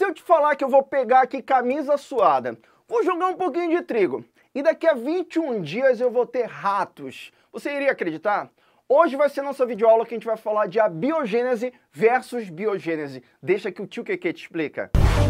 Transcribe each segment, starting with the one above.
se eu te falar que eu vou pegar aqui camisa suada, vou jogar um pouquinho de trigo e daqui a 21 dias eu vou ter ratos, você iria acreditar? Hoje vai ser nossa videoaula que a gente vai falar de abiogênese versus biogênese. Deixa que o tio Keke te explica. Música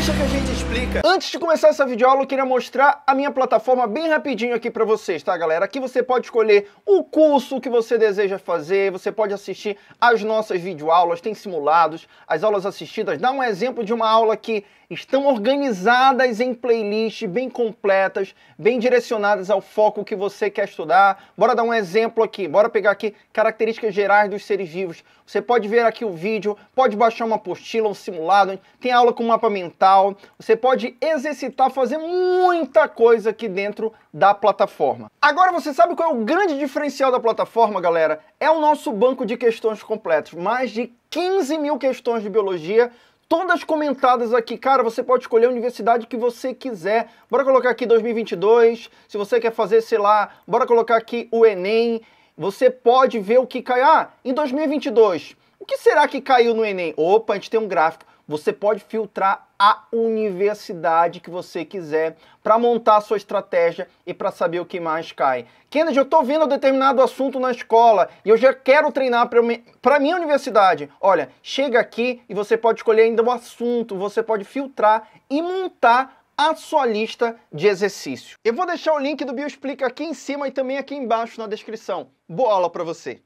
Deixa que a gente explica. Antes de começar essa videoaula, eu queria mostrar a minha plataforma bem rapidinho aqui para vocês, tá, galera? Aqui você pode escolher o curso que você deseja fazer, você pode assistir as nossas videoaulas, tem simulados, as aulas assistidas. Dá um exemplo de uma aula que estão organizadas em playlists bem completas, bem direcionadas ao foco que você quer estudar. Bora dar um exemplo aqui, bora pegar aqui características gerais dos seres vivos. Você pode ver aqui o vídeo, pode baixar uma apostila, um simulado, tem aula com mapa mental, você pode exercitar, fazer muita coisa aqui dentro da plataforma. Agora você sabe qual é o grande diferencial da plataforma, galera? É o nosso banco de questões completos, mais de 15 mil questões de biologia todas comentadas aqui. Cara, você pode escolher a universidade que você quiser. Bora colocar aqui 2022. Se você quer fazer, sei lá, bora colocar aqui o Enem. Você pode ver o que caiu Ah, em 2022. O que será que caiu no Enem? Opa, a gente tem um gráfico. Você pode filtrar a universidade que você quiser para montar a sua estratégia e para saber o que mais cai. Kennedy, eu estou vendo determinado assunto na escola e eu já quero treinar para a minha universidade. Olha, chega aqui e você pode escolher ainda o assunto, você pode filtrar e montar a sua lista de exercício. Eu vou deixar o link do Bioexplica aqui em cima e também aqui embaixo na descrição. Boa aula para você!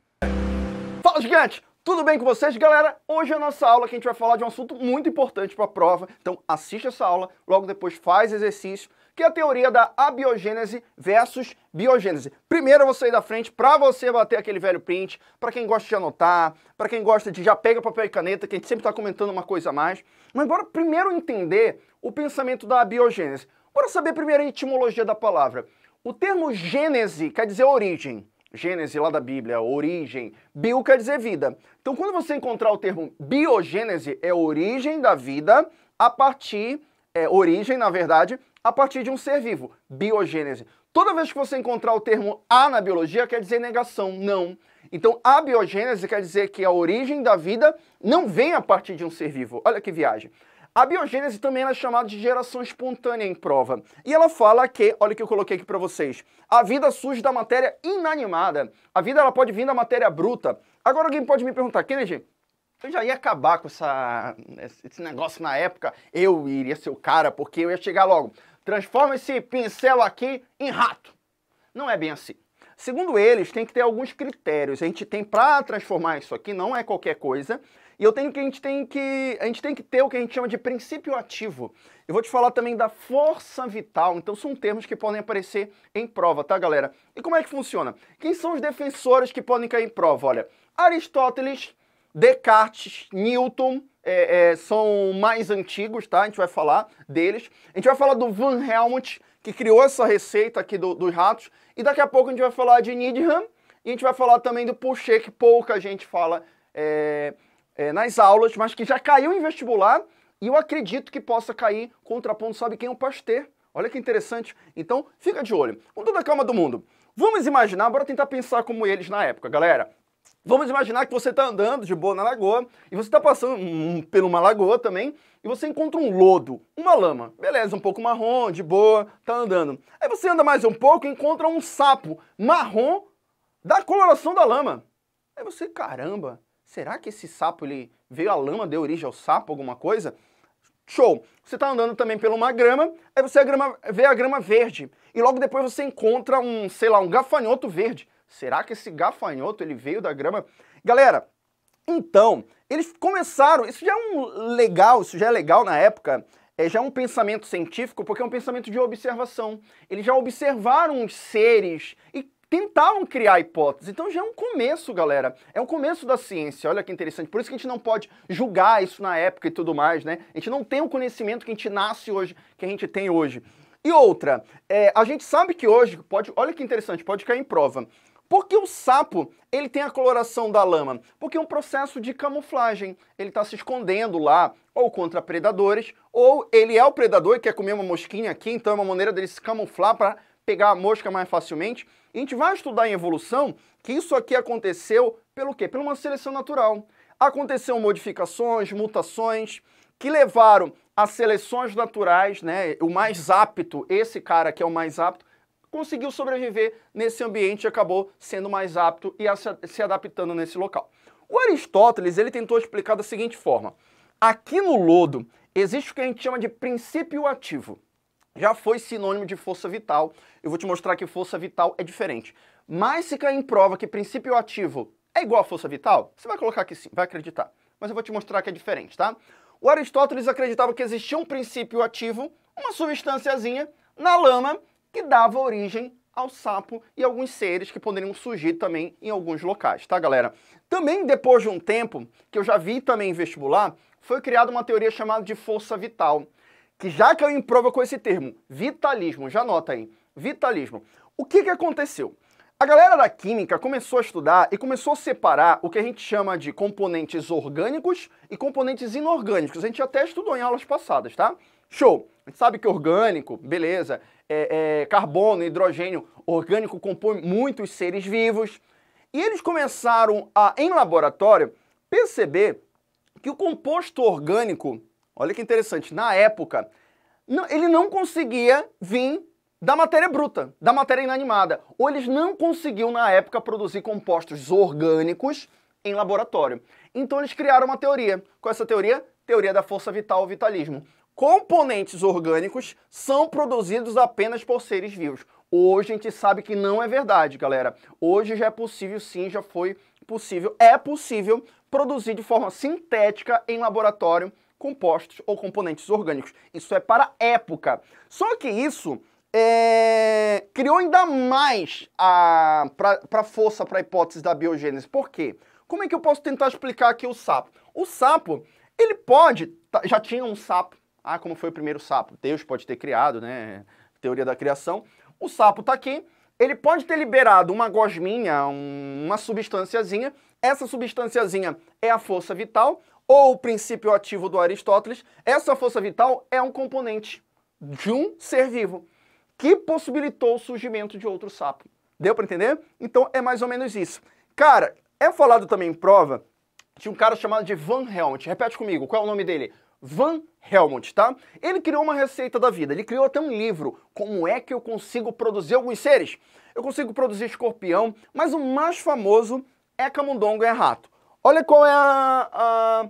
Fala, gigante! Tudo bem com vocês, galera? Hoje é a nossa aula que a gente vai falar de um assunto muito importante para a prova. Então assiste essa aula, logo depois faz exercício, que é a teoria da abiogênese versus biogênese. Primeiro eu vou sair da frente para você bater aquele velho print, para quem gosta de anotar, para quem gosta de já pega papel e caneta, que a gente sempre está comentando uma coisa a mais. Mas bora primeiro entender o pensamento da abiogênese. Bora saber primeiro a etimologia da palavra. O termo gênese quer dizer origem. Gênese lá da Bíblia, origem. Bio quer dizer vida. Então, quando você encontrar o termo biogênese, é origem da vida a partir, é origem, na verdade, a partir de um ser vivo. Biogênese. Toda vez que você encontrar o termo a na biologia, quer dizer negação, não. Então, a biogênese quer dizer que a origem da vida não vem a partir de um ser vivo. Olha que viagem. A biogênese também é chamada de geração espontânea em prova. E ela fala que, olha o que eu coloquei aqui para vocês, a vida surge da matéria inanimada. A vida ela pode vir da matéria bruta. Agora alguém pode me perguntar, Kennedy, eu já ia acabar com essa, esse negócio na época, eu iria ser o cara, porque eu ia chegar logo. Transforma esse pincel aqui em rato. Não é bem assim. Segundo eles, tem que ter alguns critérios. A gente tem para transformar isso aqui, não é qualquer coisa. E eu tenho que a gente tem que a gente tem que ter o que a gente chama de princípio ativo. Eu vou te falar também da força vital. Então são termos que podem aparecer em prova, tá, galera? E como é que funciona? Quem são os defensores que podem cair em prova? Olha, Aristóteles, Descartes, Newton é, é, são mais antigos, tá? A gente vai falar deles. A gente vai falar do Van Helmont, que criou essa receita aqui do, dos ratos. E daqui a pouco a gente vai falar de Needham. E a gente vai falar também do Pouchet, que pouca gente fala. É é, nas aulas, mas que já caiu em vestibular e eu acredito que possa cair contraponto, sabe quem? O Pasteur. Olha que interessante. Então, fica de olho. Com toda a calma do mundo. Vamos imaginar, bora tentar pensar como eles na época, galera. Vamos imaginar que você está andando de boa na lagoa e você está passando hum, por uma lagoa também e você encontra um lodo, uma lama. Beleza, um pouco marrom, de boa, Está andando. Aí você anda mais um pouco e encontra um sapo marrom da coloração da lama. Aí você, caramba, será que esse sapo, ele veio a lama, deu origem ao sapo, alguma coisa? Show! Você está andando também por uma grama, aí você a grama, vê a grama verde. E logo depois você encontra um, sei lá, um gafanhoto verde. Será que esse gafanhoto ele veio da grama? Galera, então, eles começaram, isso já é um legal, isso já é legal na época, é já é um pensamento científico, porque é um pensamento de observação. Eles já observaram os seres e tentaram criar hipóteses. Então já é um começo, galera. É um começo da ciência. Olha que interessante. Por isso que a gente não pode julgar isso na época e tudo mais, né? A gente não tem o conhecimento que a gente nasce hoje, que a gente tem hoje. E outra, é, a gente sabe que hoje pode, olha que interessante, pode cair em prova. Por que o sapo ele tem a coloração da lama? Porque é um processo de camuflagem. Ele está se escondendo lá, ou contra predadores, ou ele é o predador e quer comer uma mosquinha aqui, então é uma maneira dele se camuflar para pegar a mosca mais facilmente. A gente vai estudar em evolução que isso aqui aconteceu pelo quê? Pela uma seleção natural. Aconteceram modificações, mutações, que levaram a seleções naturais, né? O mais apto, esse cara que é o mais apto, conseguiu sobreviver nesse ambiente e acabou sendo mais apto e se adaptando nesse local. O Aristóteles, ele tentou explicar da seguinte forma. Aqui no lodo existe o que a gente chama de princípio ativo já foi sinônimo de força vital. Eu vou te mostrar que força vital é diferente. Mas se cair em prova que princípio ativo é igual a força vital, você vai colocar que sim, vai acreditar. Mas eu vou te mostrar que é diferente, tá? O Aristóteles acreditava que existia um princípio ativo, uma substânciazinha, na lama que dava origem ao sapo e alguns seres que poderiam surgir também em alguns locais, tá, galera? Também, depois de um tempo, que eu já vi também em vestibular, foi criada uma teoria chamada de força vital que já caiu em prova com esse termo, vitalismo, já nota aí, vitalismo. O que, que aconteceu? A galera da química começou a estudar e começou a separar o que a gente chama de componentes orgânicos e componentes inorgânicos. A gente até estudou em aulas passadas, tá? Show! A gente sabe que orgânico, beleza, é, é, carbono, hidrogênio, orgânico compõe muitos seres vivos. E eles começaram a, em laboratório, perceber que o composto orgânico Olha que interessante. Na época, não, ele não conseguia vir da matéria bruta, da matéria inanimada. Ou eles não conseguiam, na época, produzir compostos orgânicos em laboratório. Então eles criaram uma teoria. Qual é essa teoria? Teoria da força vital ou vitalismo. Componentes orgânicos são produzidos apenas por seres vivos. Hoje a gente sabe que não é verdade, galera. Hoje já é possível, sim, já foi possível, é possível produzir de forma sintética em laboratório compostos ou componentes orgânicos. Isso é para época. Só que isso é, criou ainda mais a para força para a hipótese da biogênese. Por quê? Como é que eu posso tentar explicar aqui o sapo? O sapo, ele pode, tá, já tinha um sapo. Ah, como foi o primeiro sapo? Deus pode ter criado, né? Teoria da criação. O sapo está aqui, ele pode ter liberado uma gosminha, um, uma substânciazinha. Essa substânciazinha é a força vital ou o princípio ativo do Aristóteles, essa força vital é um componente de um ser vivo que possibilitou o surgimento de outro sapo. Deu para entender? Então é mais ou menos isso. Cara, é falado também em prova de um cara chamado de Van Helmont. Repete comigo, qual é o nome dele? Van Helmont, tá? Ele criou uma receita da vida, ele criou até um livro. Como é que eu consigo produzir alguns seres? Eu consigo produzir escorpião, mas o mais famoso é camundongo é rato. Olha qual é a, a,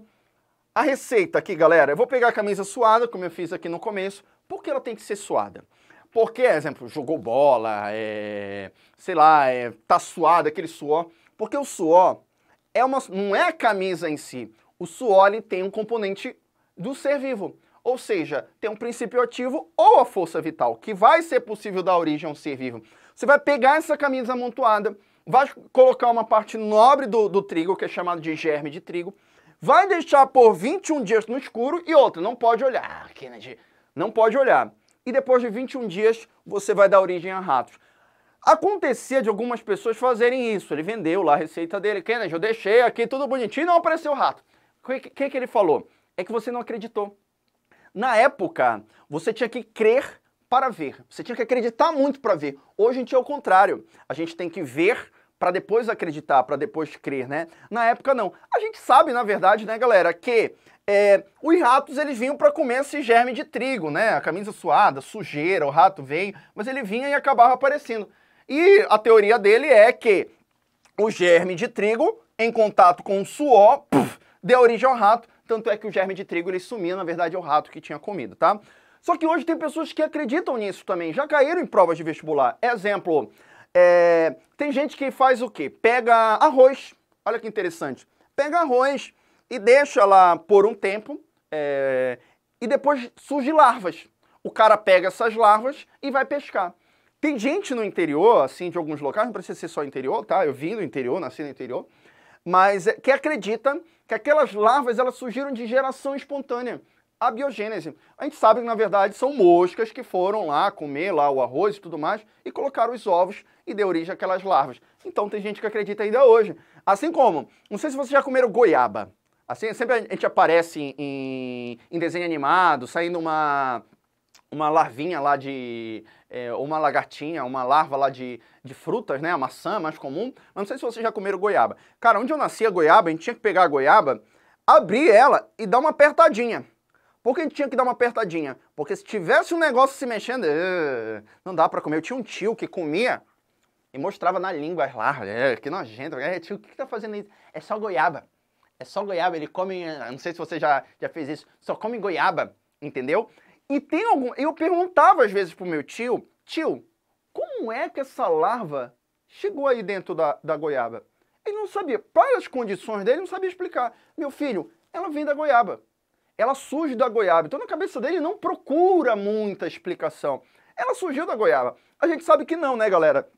a receita aqui, galera. Eu vou pegar a camisa suada, como eu fiz aqui no começo. Por que ela tem que ser suada? Porque, exemplo, jogou bola, é, sei lá, é, tá suado, aquele suor. Porque o suor é uma, não é a camisa em si. O suor ele tem um componente do ser vivo. Ou seja, tem um princípio ativo ou a força vital, que vai ser possível dar origem a um ser vivo. Você vai pegar essa camisa amontoada, vai colocar uma parte nobre do, do trigo, que é chamado de germe de trigo, vai deixar por 21 dias no escuro e outra, não pode olhar, ah, Kennedy, não pode olhar. E depois de 21 dias, você vai dar origem a ratos. Acontecia de algumas pessoas fazerem isso. Ele vendeu lá a receita dele. Kennedy, eu deixei aqui tudo bonitinho e não apareceu rato. O que, que, que ele falou? É que você não acreditou. Na época, você tinha que crer para ver. Você tinha que acreditar muito para ver. Hoje a gente é o contrário. A gente tem que ver para depois acreditar, para depois crer, né? Na época não. A gente sabe, na verdade, né, galera, que é, os ratos eles vinham para comer esse germe de trigo, né? A camisa suada, sujeira, o rato veio, mas ele vinha e acabava aparecendo. E a teoria dele é que o germe de trigo, em contato com o suor, puff, deu origem ao rato. Tanto é que o germe de trigo ele sumia, na verdade é o rato que tinha comido, tá? Só que hoje tem pessoas que acreditam nisso também, já caíram em provas de vestibular. Exemplo, é, tem gente que faz o quê? Pega arroz, olha que interessante, pega arroz e deixa lá por um tempo é, e depois surgem larvas. O cara pega essas larvas e vai pescar. Tem gente no interior, assim, de alguns locais, não precisa ser só interior, tá? Eu vim do interior, nasci no interior, mas é, que acredita que aquelas larvas elas surgiram de geração espontânea a biogênese. A gente sabe que, na verdade, são moscas que foram lá comer lá o arroz e tudo mais e colocaram os ovos e deu origem àquelas larvas. Então tem gente que acredita ainda hoje. Assim como, não sei se vocês já comeram goiaba. Assim, sempre a gente aparece em, em desenho animado, saindo uma, uma larvinha lá de. É, uma lagartinha, uma larva lá de, de frutas, né? A maçã mais comum. Mas não sei se vocês já comeram goiaba. Cara, onde eu nasci a goiaba, a gente tinha que pegar a goiaba, abrir ela e dar uma apertadinha. Por que a gente tinha que dar uma apertadinha? Porque se tivesse um negócio se mexendo, eh, não dá para comer. Eu tinha um tio que comia e mostrava na língua lá, é, que nojento. É, tio, o que, tá fazendo isso? É só goiaba. É só goiaba. Ele come, eh, não sei se você já, já fez isso, só come goiaba, entendeu? E tem algum. Eu perguntava às vezes pro meu tio, tio, como é que essa larva chegou aí dentro da, da goiaba? Ele não sabia. Para as condições dele, não sabia explicar. Meu filho, ela vem da goiaba ela surge da goiaba. Então, na cabeça dele não procura muita explicação. Ela surgiu da goiaba. A gente sabe que não, né, galera?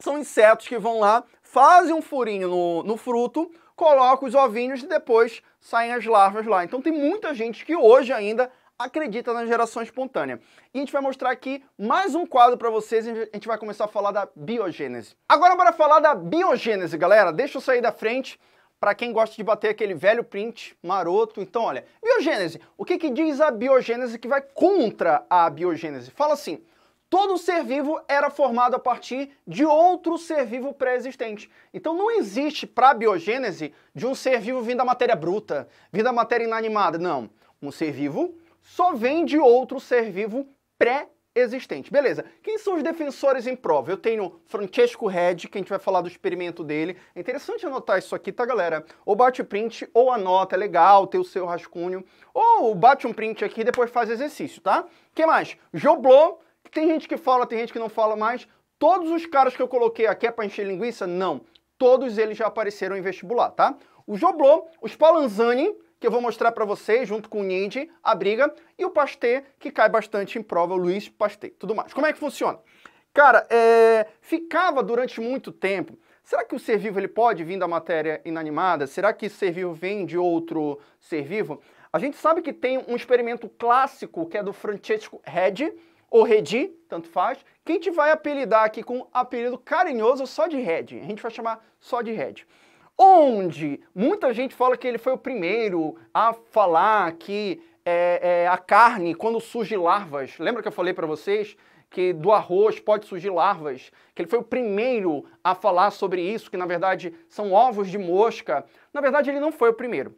São insetos que vão lá, fazem um furinho no, no fruto, colocam os ovinhos e depois saem as larvas lá. Então, tem muita gente que hoje ainda acredita na geração espontânea. E a gente vai mostrar aqui mais um quadro para vocês, e a gente vai começar a falar da biogênese. Agora bora falar da biogênese, galera. Deixa eu sair da frente para quem gosta de bater aquele velho print maroto. Então, olha, biogênese. O que, que diz a biogênese que vai contra a biogênese? Fala assim: todo ser vivo era formado a partir de outro ser vivo pré-existente. Então, não existe para a biogênese de um ser vivo vindo da matéria bruta, vindo da matéria inanimada. Não. Um ser vivo só vem de outro ser vivo pré-existente existente. Beleza, quem são os defensores em prova? Eu tenho Francesco Red, que a gente vai falar do experimento dele. É interessante anotar isso aqui, tá, galera? Ou bate o print, ou anota, é legal ter o seu rascunho. Ou bate um print aqui e depois faz exercício, tá? que mais? Joblô, tem gente que fala, tem gente que não fala mais. Todos os caras que eu coloquei aqui é para encher linguiça? Não. Todos eles já apareceram em vestibular, tá? O Joblô, os Palanzani, que eu vou mostrar para vocês, junto com o Nindy, a briga, e o Pasteur, que cai bastante em prova, o Luiz Pasteur, tudo mais. Como é que funciona? Cara, é... ficava durante muito tempo. Será que o ser vivo ele pode vir da matéria inanimada? Será que ser vivo vem de outro ser vivo? A gente sabe que tem um experimento clássico que é do Francesco Redi, ou Redi, tanto faz, que a gente vai apelidar aqui com um apelido carinhoso é só de Redi. A gente vai chamar só de Redi onde muita gente fala que ele foi o primeiro a falar que é, é, a carne, quando surge larvas, lembra que eu falei para vocês que do arroz pode surgir larvas, que ele foi o primeiro a falar sobre isso, que na verdade são ovos de mosca. Na verdade, ele não foi o primeiro.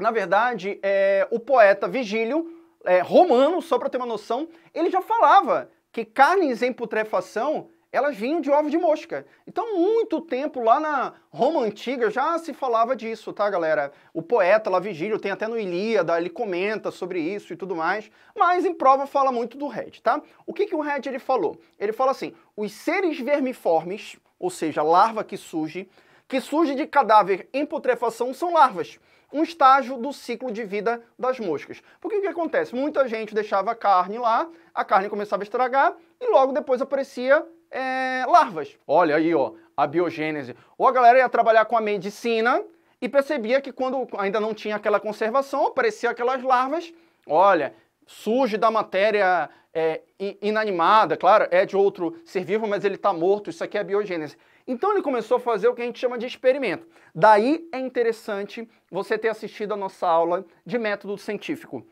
Na verdade, é, o poeta Vigílio, é, romano, só para ter uma noção, ele já falava que carnes em putrefação elas vinham de ovo de mosca. Então, muito tempo lá na Roma antiga já se falava disso, tá, galera? O poeta lá Vigílio tem até no Ilíada, ele comenta sobre isso e tudo mais, mas em prova fala muito do Red, tá? O que que o Red ele falou? Ele fala assim: "Os seres vermiformes, ou seja, larva que surge, que surge de cadáver em putrefação são larvas." um estágio do ciclo de vida das moscas. Porque o que acontece? Muita gente deixava a carne lá, a carne começava a estragar e logo depois aparecia é, larvas. Olha aí, ó, a biogênese. Ou a galera ia trabalhar com a medicina e percebia que quando ainda não tinha aquela conservação, aparecia aquelas larvas. Olha, surge da matéria é, inanimada, claro, é de outro ser vivo, mas ele está morto, isso aqui é biogênese. Então ele começou a fazer o que a gente chama de experimento. Daí é interessante você ter assistido a nossa aula de método científico.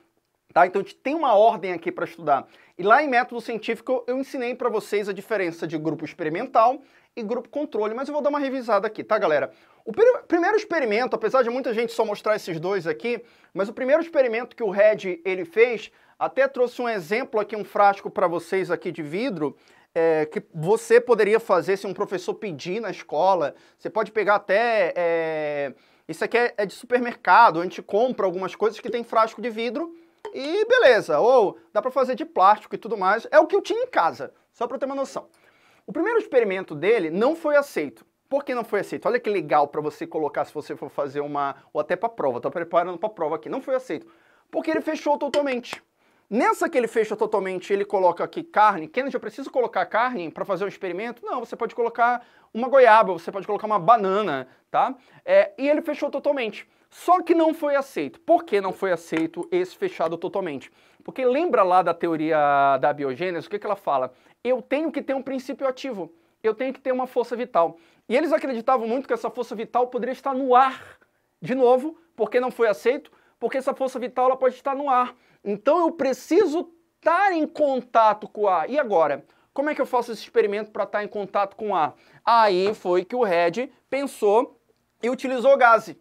Tá? Então a gente tem uma ordem aqui para estudar. E lá em método científico eu ensinei para vocês a diferença de grupo experimental e grupo controle, mas eu vou dar uma revisada aqui, tá, galera? O primeiro experimento, apesar de muita gente só mostrar esses dois aqui, mas o primeiro experimento que o Red ele fez, até trouxe um exemplo aqui, um frasco para vocês aqui de vidro, é, que você poderia fazer se um professor pedir na escola. Você pode pegar até. É, isso aqui é, é de supermercado, a gente compra algumas coisas que tem frasco de vidro e beleza. Ou dá para fazer de plástico e tudo mais. É o que eu tinha em casa, só para ter uma noção. O primeiro experimento dele não foi aceito. Por que não foi aceito? Olha que legal para você colocar se você for fazer uma ou até para prova. Estou preparando para prova aqui. Não foi aceito porque ele fechou totalmente. Nessa que ele fecha totalmente, ele coloca aqui carne. Kennedy, eu preciso colocar carne para fazer um experimento? Não, você pode colocar uma goiaba, você pode colocar uma banana, tá? É, e ele fechou totalmente. Só que não foi aceito. Por que não foi aceito esse fechado totalmente? Porque lembra lá da teoria da biogênese, o que, que ela fala? Eu tenho que ter um princípio ativo, eu tenho que ter uma força vital. E eles acreditavam muito que essa força vital poderia estar no ar. De novo, Por que não foi aceito? Porque essa força vital ela pode estar no ar. Então eu preciso estar em contato com o ar. E agora? Como é que eu faço esse experimento para estar em contato com o ar? Aí foi que o Red pensou e utilizou gás.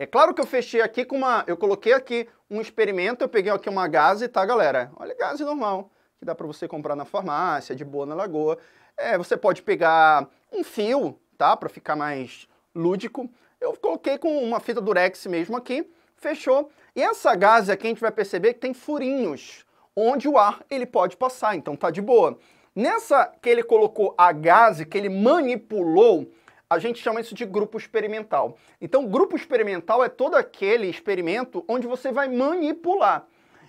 É claro que eu fechei aqui com uma... Eu coloquei aqui um experimento, eu peguei aqui uma gaze, tá, galera? Olha, gaze normal, que dá para você comprar na farmácia, de boa na lagoa. É, você pode pegar um fio, tá, para ficar mais lúdico. Eu coloquei com uma fita durex mesmo aqui, fechou. E essa gaze aqui a gente vai perceber que tem furinhos, onde o ar ele pode passar, então tá de boa. Nessa que ele colocou a gaze, que ele manipulou, a gente chama isso de grupo experimental. Então, grupo experimental é todo aquele experimento onde você vai manipular.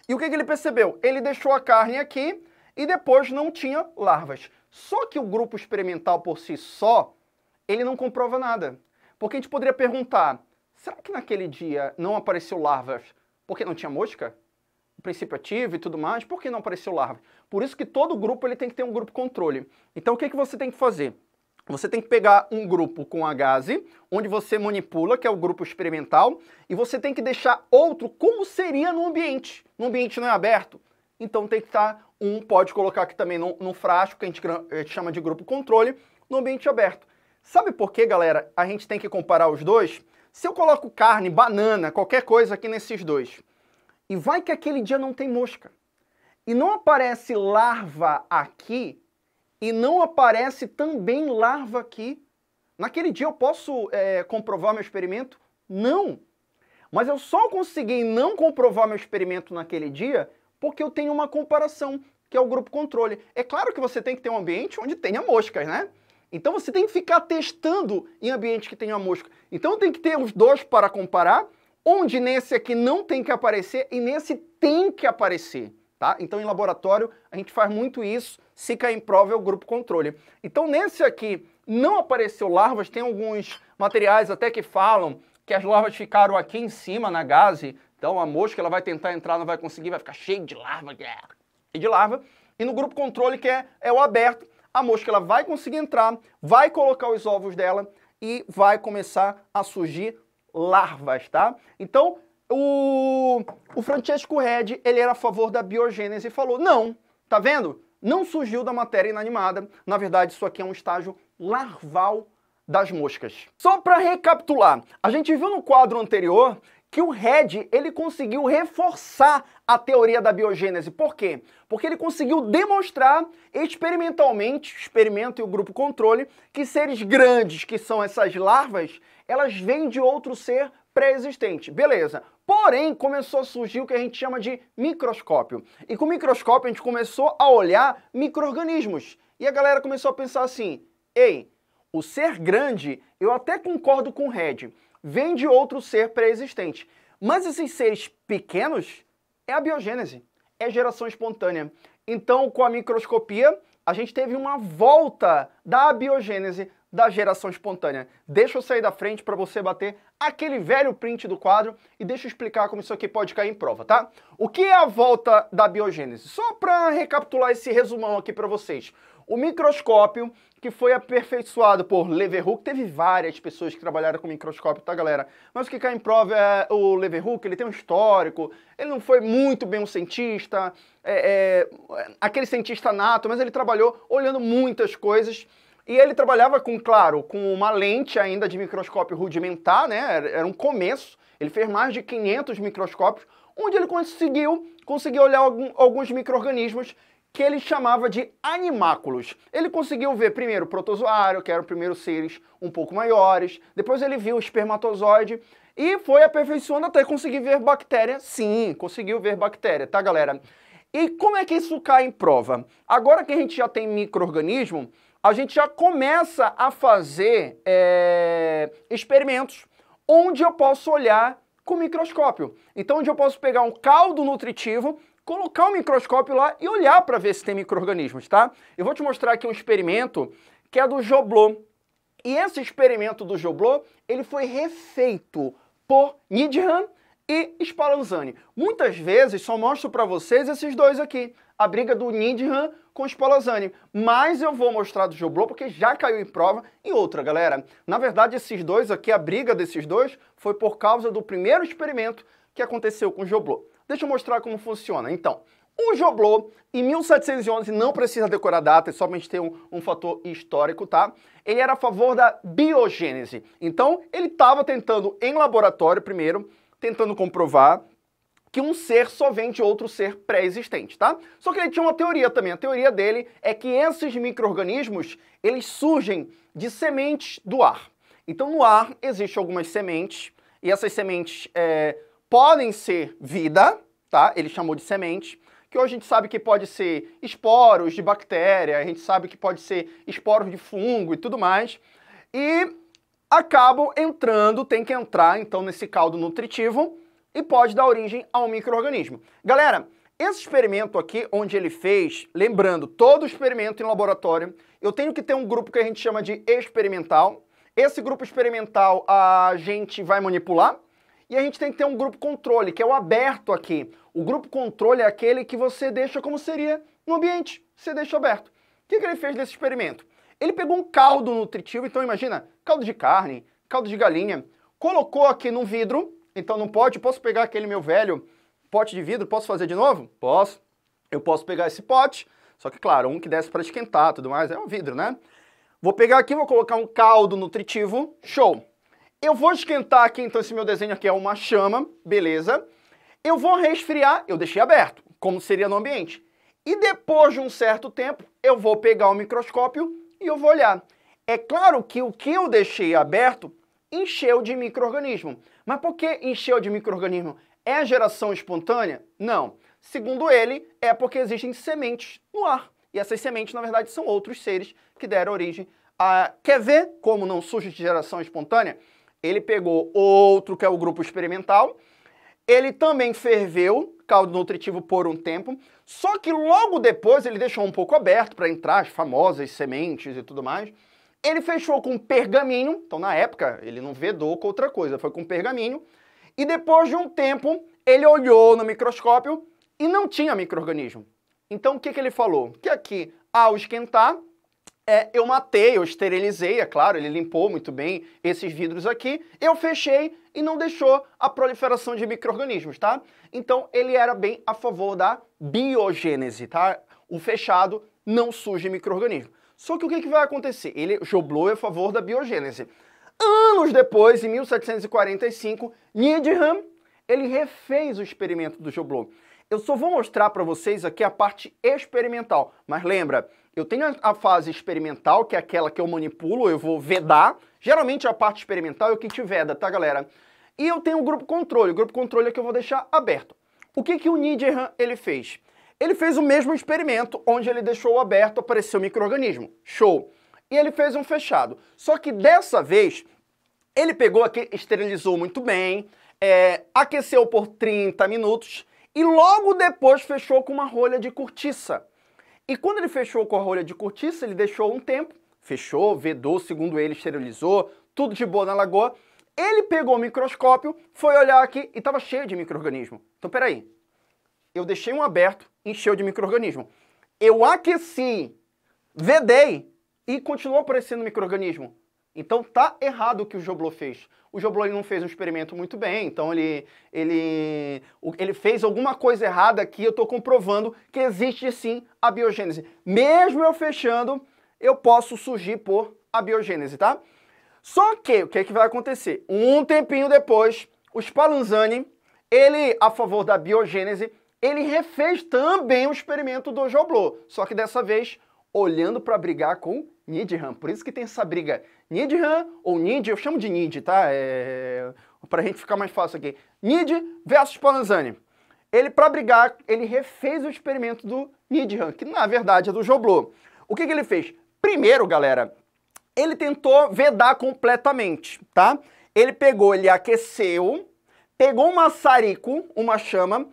E o que, que ele percebeu? Ele deixou a carne aqui e depois não tinha larvas. Só que o grupo experimental por si só, ele não comprova nada. Porque a gente poderia perguntar, será que naquele dia não apareceu larvas porque não tinha mosca? O princípio é ativo e tudo mais, por que não apareceu larva? Por isso que todo grupo ele tem que ter um grupo controle. Então o que, que você tem que fazer? Você tem que pegar um grupo com a gase, onde você manipula, que é o grupo experimental, e você tem que deixar outro como seria no ambiente. No ambiente não é aberto. Então tem que estar um, pode colocar aqui também no, no frasco, que a gente chama de grupo controle, no ambiente aberto. Sabe por que, galera, a gente tem que comparar os dois? Se eu coloco carne, banana, qualquer coisa aqui nesses dois, e vai que aquele dia não tem mosca, e não aparece larva aqui, e não aparece também larva aqui, naquele dia eu posso é, comprovar meu experimento? Não! Mas eu só consegui não comprovar meu experimento naquele dia porque eu tenho uma comparação, que é o grupo controle. É claro que você tem que ter um ambiente onde tenha moscas, né? Então você tem que ficar testando em ambiente que tenha mosca. Então tem que ter os dois para comparar, onde nesse aqui não tem que aparecer e nesse tem que aparecer. Tá? Então, em laboratório, a gente faz muito isso se cair em prova é o grupo controle. Então, nesse aqui, não apareceu larvas, tem alguns materiais até que falam que as larvas ficaram aqui em cima na gase, então a mosca ela vai tentar entrar, não vai conseguir, vai ficar cheio de larva, né? e de larva. E no grupo controle, que é, é o aberto, a mosca ela vai conseguir entrar, vai colocar os ovos dela e vai começar a surgir larvas, tá? Então, o, o Francesco Red, ele era a favor da biogênese e falou, não, tá vendo? Não surgiu da matéria inanimada, na verdade isso aqui é um estágio larval das moscas. Só para recapitular, a gente viu no quadro anterior que o Red ele conseguiu reforçar a teoria da biogênese. Por quê? Porque ele conseguiu demonstrar experimentalmente, experimento e o grupo controle, que seres grandes, que são essas larvas, elas vêm de outro ser pré-existente. Beleza. Porém, começou a surgir o que a gente chama de microscópio. E com o microscópio a gente começou a olhar micro-organismos. E a galera começou a pensar assim: ei, o ser grande, eu até concordo com o Red, vem de outro ser pré-existente. Mas esses seres pequenos é a biogênese, é geração espontânea. Então, com a microscopia, a gente teve uma volta da biogênese da geração espontânea. Deixa eu sair da frente para você bater aquele velho print do quadro e deixa eu explicar como isso aqui pode cair em prova, tá? O que é a volta da biogênese? Só para recapitular esse resumão aqui para vocês. O microscópio, que foi aperfeiçoado por Leverhulk, teve várias pessoas que trabalharam com microscópio, tá galera? Mas o que cai em prova é o Leverhulk, ele tem um histórico, ele não foi muito bem um cientista, é, é, aquele cientista nato, mas ele trabalhou olhando muitas coisas e ele trabalhava com, claro, com uma lente ainda de microscópio rudimentar, né? Era um começo. Ele fez mais de 500 microscópios, onde ele conseguiu, conseguiu olhar algum, alguns micro-organismos que ele chamava de animáculos. Ele conseguiu ver primeiro o protozoário, que eram primeiro seres um pouco maiores, depois ele viu o espermatozoide e foi aperfeiçoando até conseguir ver bactéria. Sim, conseguiu ver bactéria, tá galera? E como é que isso cai em prova? Agora que a gente já tem microorganismo, organismo a gente já começa a fazer é, experimentos onde eu posso olhar com microscópio. Então, onde eu posso pegar um caldo nutritivo, colocar o um microscópio lá e olhar para ver se tem micro-organismos, tá? Eu vou te mostrar aqui um experimento que é do Joblot. E esse experimento do Joblot, ele foi refeito por Nidhan e Spallanzani. Muitas vezes só mostro para vocês esses dois aqui, a briga do Nidhan com Spallanzani, mas eu vou mostrar do Joblô porque já caiu em prova e outra, galera. Na verdade, esses dois aqui, a briga desses dois foi por causa do primeiro experimento que aconteceu com o Joblô. Deixa eu mostrar como funciona. Então, o Joblô, em 1711, não precisa decorar data, é somente tem um, um, fator histórico, tá? Ele era a favor da biogênese. Então, ele estava tentando em laboratório primeiro, tentando comprovar que um ser só vem de outro ser pré-existente, tá? Só que ele tinha uma teoria também. A teoria dele é que esses micro-organismos, eles surgem de sementes do ar. Então, no ar existem algumas sementes, e essas sementes é, podem ser vida, tá? Ele chamou de semente, que hoje a gente sabe que pode ser esporos de bactéria, a gente sabe que pode ser esporos de fungo e tudo mais. E acabam entrando, tem que entrar, então, nesse caldo nutritivo, e pode dar origem a um microorganismo. Galera, esse experimento aqui, onde ele fez, lembrando, todo experimento em laboratório, eu tenho que ter um grupo que a gente chama de experimental. Esse grupo experimental a gente vai manipular e a gente tem que ter um grupo controle, que é o aberto aqui. O grupo controle é aquele que você deixa como seria no ambiente, você deixa aberto. O que, que ele fez nesse experimento? Ele pegou um caldo nutritivo, então imagina, caldo de carne, caldo de galinha, colocou aqui num vidro então não pode. Posso pegar aquele meu velho pote de vidro? Posso fazer de novo? Posso. Eu posso pegar esse pote, só que claro, um que desce para esquentar, tudo mais, é um vidro, né? Vou pegar aqui, vou colocar um caldo nutritivo, show. Eu vou esquentar aqui, então esse meu desenho aqui é uma chama, beleza. Eu vou resfriar, eu deixei aberto, como seria no ambiente. E depois de um certo tempo, eu vou pegar o microscópio e eu vou olhar. É claro que o que eu deixei aberto encheu de microorganismo. Mas por que encheu de microorganismo? É geração espontânea? Não. Segundo ele, é porque existem sementes no ar. E essas sementes, na verdade, são outros seres que deram origem a. Quer ver como não surge de geração espontânea? Ele pegou outro, que é o grupo experimental. Ele também ferveu caldo nutritivo por um tempo. Só que logo depois ele deixou um pouco aberto para entrar as famosas sementes e tudo mais. Ele fechou com pergaminho, então na época ele não vedou com outra coisa, foi com pergaminho. E depois de um tempo, ele olhou no microscópio e não tinha microorganismo. Então o que, que ele falou? Que aqui, ao esquentar, é, eu matei, eu esterilizei, é claro, ele limpou muito bem esses vidros aqui, eu fechei e não deixou a proliferação de micro tá? Então ele era bem a favor da biogênese, tá? O fechado não surge micro-organismo. Só que o que, que vai acontecer? Ele, Joblow é a favor da biogênese. Anos depois, em 1745, Needham, ele refez o experimento do Joblo. Eu só vou mostrar para vocês aqui a parte experimental, mas lembra, eu tenho a fase experimental, que é aquela que eu manipulo, eu vou vedar. Geralmente é a parte experimental é o que te veda, tá galera? E eu tenho o grupo controle, o grupo controle é que eu vou deixar aberto. O que, que o Nidham ele fez? Ele fez o mesmo experimento onde ele deixou aberto apareceu o microorganismo. Show. E ele fez um fechado. Só que dessa vez ele pegou aqui, esterilizou muito bem, é, aqueceu por 30 minutos e logo depois fechou com uma rolha de cortiça. E quando ele fechou com a rolha de cortiça, ele deixou um tempo, fechou, vedou, segundo ele, esterilizou, tudo de boa na lagoa. Ele pegou o microscópio, foi olhar aqui e estava cheio de microorganismo. Então, peraí, eu deixei um aberto, encheu de microorganismo. Eu aqueci, vedei e continuou aparecendo microorganismo. Então tá errado o que o Joblo fez. O Joblo ele não fez um experimento muito bem, então ele, ele, ele fez alguma coisa errada aqui, eu estou comprovando que existe sim a biogênese. Mesmo eu fechando, eu posso surgir por a biogênese, tá? Só que, o que, é que vai acontecer? Um tempinho depois, o Spallanzani, ele, a favor da biogênese, ele refez também o experimento do Joblot, só que dessa vez olhando para brigar com Nidham. Por isso que tem essa briga Nidham ou Nid, eu chamo de Nid, tá? É... Para a gente ficar mais fácil aqui. Nid versus Polanzani. Ele, para brigar, ele refez o experimento do Nidham, que na verdade é do Joblot. O que, que ele fez? Primeiro, galera, ele tentou vedar completamente, tá? Ele pegou, ele aqueceu, pegou um maçarico, uma chama,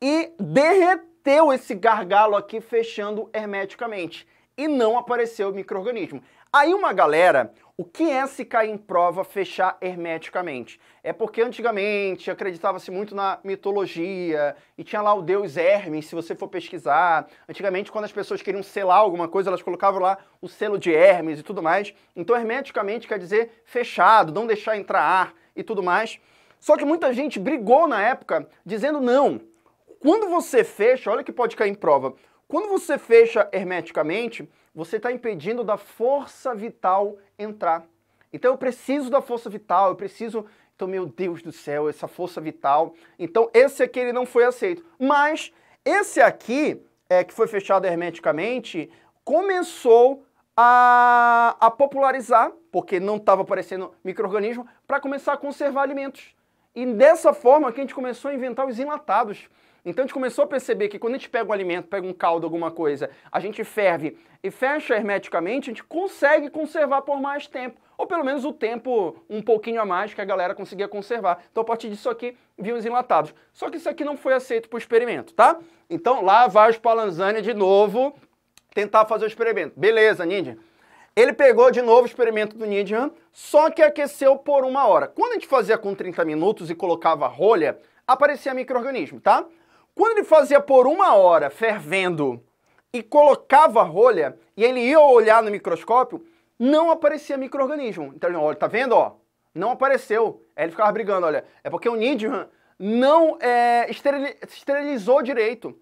e derreteu esse gargalo aqui, fechando hermeticamente. E não apareceu o microorganismo. Aí uma galera, o que é se cair em prova fechar hermeticamente? É porque antigamente acreditava-se muito na mitologia e tinha lá o deus Hermes, se você for pesquisar. Antigamente, quando as pessoas queriam selar alguma coisa, elas colocavam lá o selo de Hermes e tudo mais. Então, hermeticamente quer dizer fechado, não deixar entrar ar e tudo mais. Só que muita gente brigou na época dizendo não. Quando você fecha, olha que pode cair em prova. Quando você fecha hermeticamente, você está impedindo da força vital entrar. Então eu preciso da força vital, eu preciso. Então, meu Deus do céu, essa força vital. Então, esse aqui ele não foi aceito. Mas esse aqui, é, que foi fechado hermeticamente, começou a, a popularizar, porque não estava aparecendo microorganismo, para começar a conservar alimentos. E dessa forma que a gente começou a inventar os enlatados. Então a gente começou a perceber que quando a gente pega o alimento, pega um caldo, alguma coisa, a gente ferve e fecha hermeticamente, a gente consegue conservar por mais tempo. Ou pelo menos o tempo um pouquinho a mais que a galera conseguia conservar. Então a partir disso aqui, viu os enlatados. Só que isso aqui não foi aceito para o experimento, tá? Então lá vai os Palanzani de novo tentar fazer o experimento. Beleza, Ninja. Ele pegou de novo o experimento do Nijian, só que aqueceu por uma hora. Quando a gente fazia com 30 minutos e colocava rolha, aparecia microorganismo, tá? Quando ele fazia por uma hora fervendo e colocava rolha, e ele ia olhar no microscópio, não aparecia microorganismo. Então, olha, tá vendo, ó? Não apareceu. Aí ele ficava brigando, olha, é porque o Nijian não é, esterilizou direito.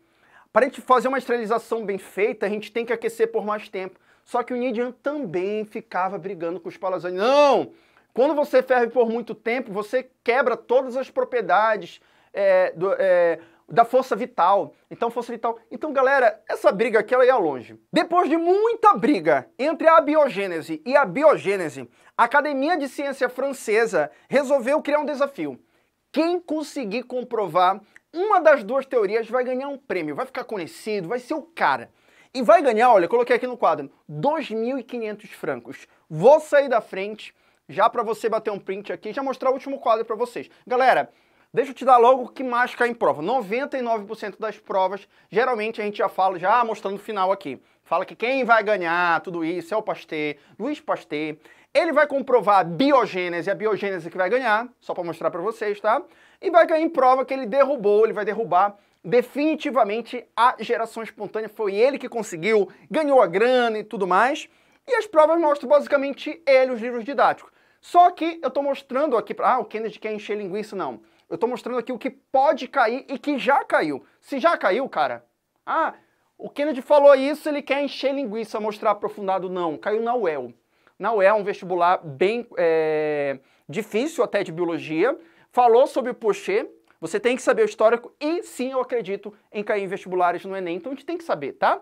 Para a gente fazer uma esterilização bem feita, a gente tem que aquecer por mais tempo. Só que o Nidian também ficava brigando com os palazani. Não! Quando você ferve por muito tempo, você quebra todas as propriedades é, do, é, da força vital. Então, força vital. Então, galera, essa briga aqui ela ia longe. Depois de muita briga entre a biogênese e a biogênese, a Academia de Ciência Francesa resolveu criar um desafio. Quem conseguir comprovar uma das duas teorias vai ganhar um prêmio, vai ficar conhecido, vai ser o cara. E vai ganhar, olha, coloquei aqui no quadro, 2.500 francos. Vou sair da frente, já para você bater um print aqui, já mostrar o último quadro para vocês. Galera, Deixa eu te dar logo o que mais cai em prova. 99% das provas, geralmente a gente já fala, já mostrando o final aqui. Fala que quem vai ganhar tudo isso é o Pasteur, Luiz Pasteur. Ele vai comprovar a biogênese, a biogênese que vai ganhar, só para mostrar para vocês, tá? E vai ganhar em prova que ele derrubou, ele vai derrubar definitivamente a geração espontânea foi ele que conseguiu, ganhou a grana e tudo mais. E as provas mostram basicamente ele, os livros didáticos. Só que eu estou mostrando aqui, ah, o Kennedy quer encher linguiça, não. Eu estou mostrando aqui o que pode cair e que já caiu. Se já caiu, cara, ah, o Kennedy falou isso, ele quer encher linguiça, mostrar aprofundado, não. Caiu na UEL. Na UEL, é um vestibular bem é, difícil até de biologia. Falou sobre o Pochet, você tem que saber o histórico e sim, eu acredito em cair em vestibulares no Enem, então a gente tem que saber, tá?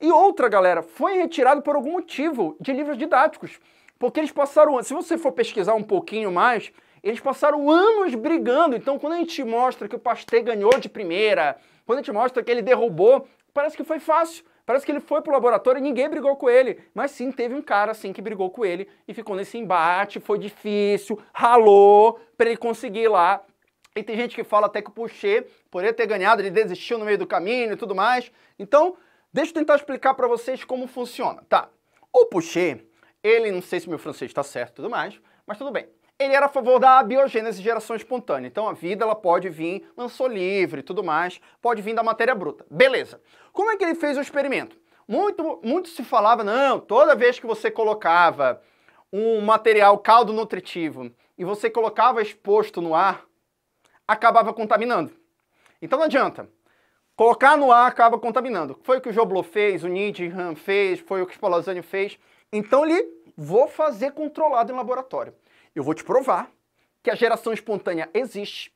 E outra, galera, foi retirado por algum motivo de livros didáticos, porque eles passaram, se você for pesquisar um pouquinho mais, eles passaram anos brigando. Então, quando a gente mostra que o Pasteur ganhou de primeira, quando a gente mostra que ele derrubou, parece que foi fácil. Parece que ele foi pro laboratório e ninguém brigou com ele. Mas sim, teve um cara assim que brigou com ele e ficou nesse embate, foi difícil, ralou para ele conseguir lá e tem gente que fala até que o Poucher, por ele ter ganhado, ele desistiu no meio do caminho e tudo mais. Então, deixa eu tentar explicar para vocês como funciona, tá? O Poucher, ele, não sei se meu francês está certo e tudo mais, mas tudo bem. Ele era a favor da biogênese geração espontânea. Então a vida ela pode vir lançou livre e tudo mais, pode vir da matéria bruta. Beleza. Como é que ele fez o experimento? Muito, muito se falava, não, toda vez que você colocava um material caldo nutritivo e você colocava exposto no ar, acabava contaminando. Então não adianta. Colocar no ar acaba contaminando. Foi o que o Joblo fez, o Nidham fez, foi o que o Spallanzani fez. Então ele vou fazer controlado em laboratório. Eu vou te provar que a geração espontânea existe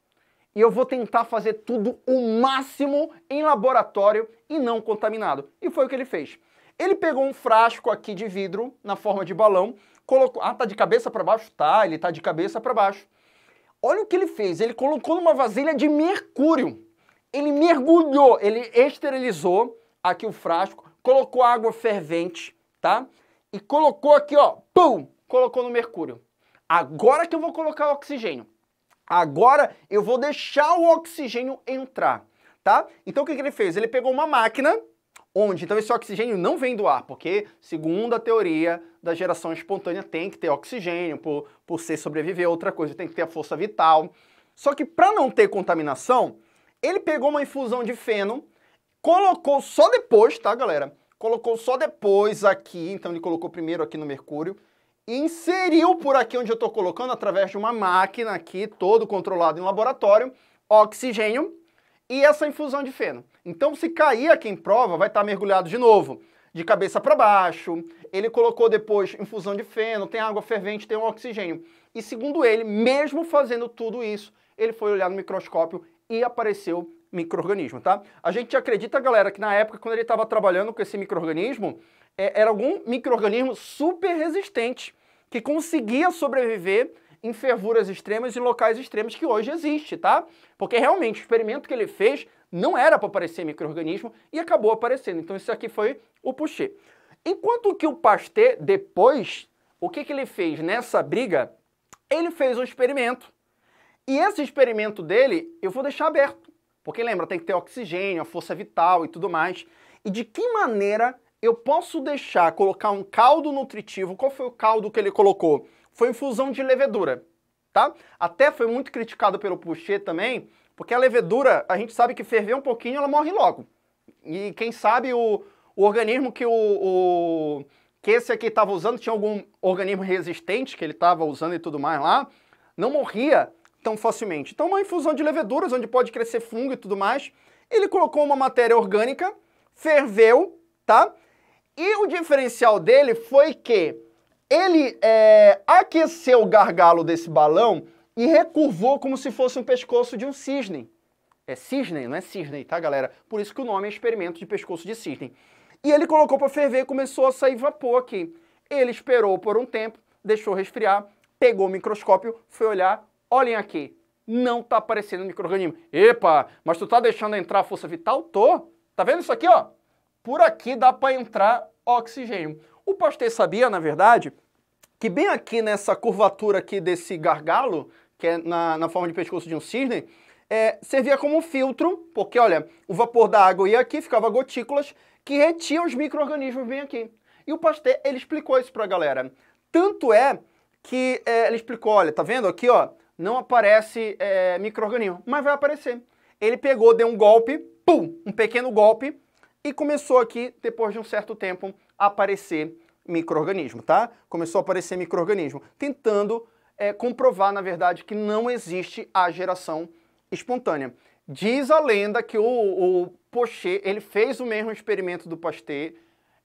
e eu vou tentar fazer tudo o máximo em laboratório e não contaminado. E foi o que ele fez. Ele pegou um frasco aqui de vidro na forma de balão, colocou, ah, tá de cabeça para baixo, tá, ele tá de cabeça para baixo. Olha o que ele fez, ele colocou numa vasilha de mercúrio. Ele mergulhou, ele esterilizou aqui o frasco, colocou água fervente, tá? E colocou aqui, ó, pum, colocou no mercúrio. Agora que eu vou colocar o oxigênio. Agora eu vou deixar o oxigênio entrar, tá? Então o que, que ele fez? Ele pegou uma máquina, onde? Então esse oxigênio não vem do ar, porque, segundo a teoria da geração espontânea, tem que ter oxigênio por, por ser sobreviver, outra coisa, tem que ter a força vital. Só que para não ter contaminação, ele pegou uma infusão de feno, colocou só depois, tá, galera? Colocou só depois aqui, então ele colocou primeiro aqui no mercúrio, e inseriu por aqui onde eu estou colocando, através de uma máquina aqui, todo controlado em laboratório, oxigênio, e essa infusão de feno. Então, se cair aqui em prova, vai estar tá mergulhado de novo, de cabeça para baixo. Ele colocou depois infusão de feno, tem água fervente, tem um oxigênio. E segundo ele, mesmo fazendo tudo isso, ele foi olhar no microscópio e apareceu microorganismo, tá? A gente acredita, galera, que na época quando ele estava trabalhando com esse microorganismo, é, era algum microorganismo super resistente que conseguia sobreviver em fervuras extremas e locais extremos que hoje existe, tá? Porque realmente o experimento que ele fez não era para aparecer microorganismo e acabou aparecendo. Então isso aqui foi o Puché. Enquanto que o Pasteur depois, o que, que ele fez nessa briga? Ele fez um experimento. E esse experimento dele eu vou deixar aberto, porque lembra, tem que ter oxigênio, a força vital e tudo mais. E de que maneira eu posso deixar colocar um caldo nutritivo? Qual foi o caldo que ele colocou? foi infusão de levedura, tá? Até foi muito criticado pelo Pouchet também, porque a levedura, a gente sabe que ferver um pouquinho, ela morre logo. E quem sabe o, o organismo que o, o que esse aqui estava usando, tinha algum organismo resistente que ele estava usando e tudo mais lá, não morria tão facilmente. Então, é uma infusão de leveduras, onde pode crescer fungo e tudo mais, ele colocou uma matéria orgânica, ferveu, tá? E o diferencial dele foi que ele é, aqueceu o gargalo desse balão e recurvou como se fosse um pescoço de um cisne. É cisne, não é cisne, tá, galera? Por isso que o nome é experimento de pescoço de cisne. E ele colocou para ferver e começou a sair vapor aqui. Ele esperou por um tempo, deixou resfriar, pegou o microscópio, foi olhar, olhem aqui, não tá aparecendo microorganismo. Epa, mas tu tá deixando entrar a força vital? Tô. Tá vendo isso aqui, ó? Por aqui dá para entrar oxigênio. O Pasteur sabia, na verdade, que bem aqui nessa curvatura aqui desse gargalo, que é na, na forma de pescoço de um cisne, é, servia como um filtro, porque olha, o vapor da água ia aqui, ficava gotículas que retiam os micro-organismos bem aqui. E o Pasteur, ele explicou isso para a galera. Tanto é que é, ele explicou, olha, tá vendo aqui, ó, não aparece é, micro-organismo, mas vai aparecer. Ele pegou, deu um golpe, pum, um pequeno golpe, e começou aqui, depois de um certo tempo, aparecer microorganismo, tá? Começou a aparecer microorganismo, tentando é, comprovar, na verdade, que não existe a geração espontânea. Diz a lenda que o, o Pocher, ele fez o mesmo experimento do Pasteur,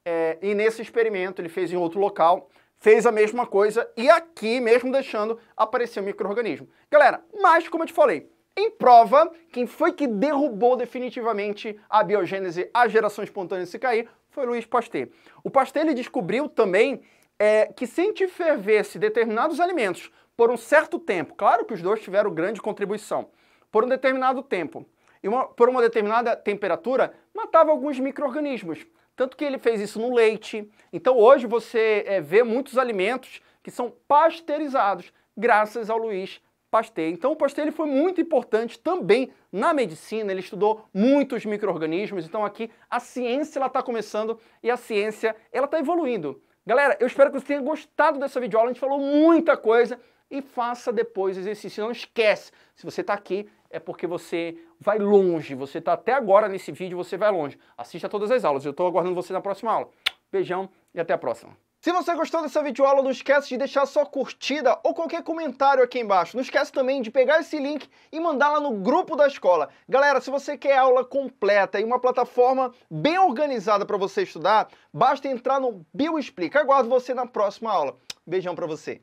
é, e nesse experimento ele fez em outro local, fez a mesma coisa, e aqui, mesmo deixando, apareceu o microorganismo. Galera, mas como eu te falei, em prova, quem foi que derrubou definitivamente a biogênese, a geração espontânea se cair, foi Luiz Pasteur. O Pasteur ele descobriu também é, que se a gente fervesse determinados alimentos por um certo tempo, claro que os dois tiveram grande contribuição, por um determinado tempo e uma, por uma determinada temperatura, matava alguns micro-organismos. Tanto que ele fez isso no leite. Então hoje você é, vê muitos alimentos que são pasteurizados graças ao Luiz Pasteur. Então o Pasteur ele foi muito importante também na medicina, ele estudou muitos micro-organismos, então aqui a ciência ela está começando e a ciência ela está evoluindo. Galera, eu espero que você tenha gostado dessa videoaula, a gente falou muita coisa e faça depois exercício, não esquece, se você está aqui é porque você vai longe, você está até agora nesse vídeo, você vai longe. Assista todas as aulas, eu estou aguardando você na próxima aula. Beijão e até a próxima. Se você gostou dessa videoaula, não esquece de deixar sua curtida ou qualquer comentário aqui embaixo. Não esquece também de pegar esse link e mandar lá no grupo da escola. Galera, se você quer aula completa e uma plataforma bem organizada para você estudar, basta entrar no Bioexplica. Aguardo você na próxima aula. Beijão para você.